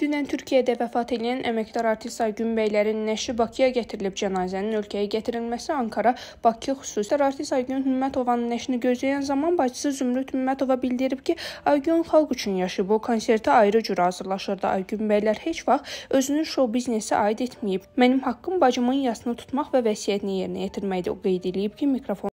Dünən Türkiyədə vəfat edən əməkdar artist Aygün Bəylərin nəşi Bakıya gətirilib. Cənazənin ölkəyə gətirilməsi Ankara, Bakı xüsusilə artist Aygün Hümmətovanın nəşini gözləyən zaman bacısı Zümrüd Hümmətova bildirib ki, Aygün xalq üçün yaşayıb. O konsertə ayrı cür hazırlaşırdı. Aygün Bəylər heç vaxt özünü şou biznesə aid etməyib. Mənim haqqım bacımın yasını tutmaq və vəsiyyətini yerinə yetirməkdir. O qeyd edib ki, mikrofon